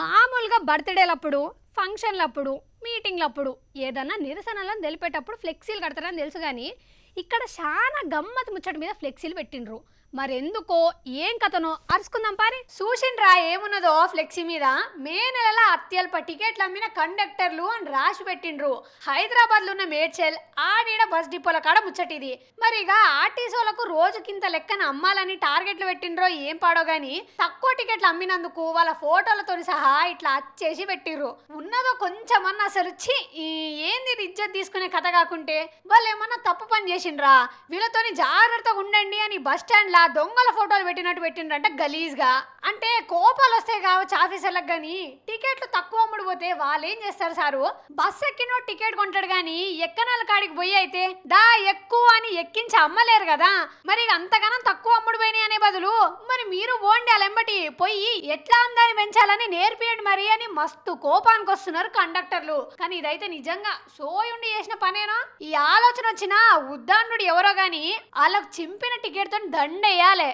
మామూలుగా బర్త్డేలప్పుడు ఫంక్షన్లప్పుడు మీటింగ్లప్పుడు ఏదన్నా నిరసనలను తెలిపేటప్పుడు ఫ్లెక్సీలు కడతారని తెలుసు కానీ ఇక్కడ చాలా గమ్మత్ ముచ్చట మీద ఫ్లెక్సీలు పెట్టిండ్రు మరెందుకో ఏం కథనో అరుచుకుందాం పారి చూసిండ్రా ఏమున్నదో ఫ్లెక్సీ మీద మే నెలలో అత్యల్ప టికెట్లు అమ్మిన కండక్టర్లు అని రాసి పెట్టిండ్రు హైదరాబాద్లో ఉన్న ఆ నీడ బస్ డిపోల కాడ ముచ్చటిది మరి ఇక ఆర్టీసీలకు రోజుకింత లెక్కన అమ్మాలని టార్గెట్లు పెట్టిండ్రో ఏం పాడో గాని తక్కువ టికెట్లు అమ్మినందుకు వాళ్ళ ఫోటోలతో సహా ఇట్లా అచ్చేసి పెట్టిర్రు ఉన్నదో కొంచెమన్నా అసలు చి ఏంది ఇజ్జత్ తీసుకునే కథ కాకుంటే వాళ్ళు ఏమన్నా తప్పు పని చేసి చేసిండ్రా వీళ్ళతోని జాగ్రత్తగా ఉండండి అని బస్ స్టాండ్ లా దొంగల ఫోటోలు పెట్టినట్టు పెట్టిండ్రంట గలీజ్గా అంటే కోపాలు వస్తాయి కావచ్చు ఆఫీసర్లకు కానీ టికెట్లు తక్కువ అమ్ముడిపోతే వాళ్ళు ఏం చేస్తారు సారు బస్ ఎక్కినో టికెట్ కొంటాడు కానీ ఎక్కనాల కాడికి పోయి అయితే దా ఎక్కువ అని ఎక్కించి అమ్మలేరు కదా మరి అంతగానం తక్కువ అమ్ముడిపోయినాయి అనే బదులు మరి మీరు పోండి అలెంబటి పోయి ఎట్లా అందాన్ని పెంచాలని నేర్పియండి మరి అని మస్తు కోపానికి వస్తున్నారు కండక్టర్లు కానీ ఇదైతే నిజంగా సోయుండి చేసిన పనేనా ఈ ఆలోచన వచ్చిన ఉద్దాండు ఎవరో గాని వాళ్ళకు చింపిన టికెట్ తో దండేయాలే